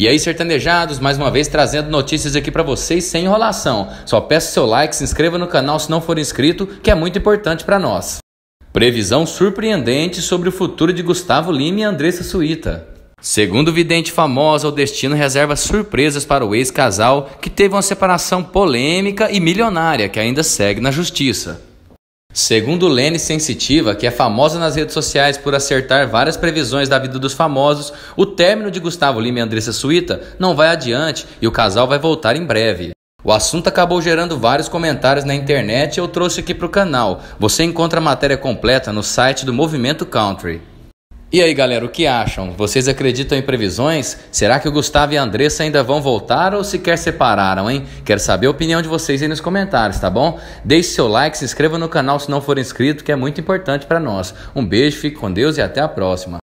E aí, sertanejados, mais uma vez trazendo notícias aqui para vocês sem enrolação. Só peço seu like, se inscreva no canal se não for inscrito, que é muito importante para nós. Previsão surpreendente sobre o futuro de Gustavo Lima e Andressa Suíta. Segundo vidente famosa, o destino reserva surpresas para o ex-casal que teve uma separação polêmica e milionária que ainda segue na justiça. Segundo Lene Sensitiva, que é famosa nas redes sociais por acertar várias previsões da vida dos famosos, o término de Gustavo Lima e Andressa Suíta não vai adiante e o casal vai voltar em breve. O assunto acabou gerando vários comentários na internet e eu trouxe aqui para o canal. Você encontra a matéria completa no site do Movimento Country. E aí, galera, o que acham? Vocês acreditam em previsões? Será que o Gustavo e a Andressa ainda vão voltar ou sequer separaram, hein? Quero saber a opinião de vocês aí nos comentários, tá bom? Deixe seu like, se inscreva no canal se não for inscrito, que é muito importante para nós. Um beijo, fique com Deus e até a próxima.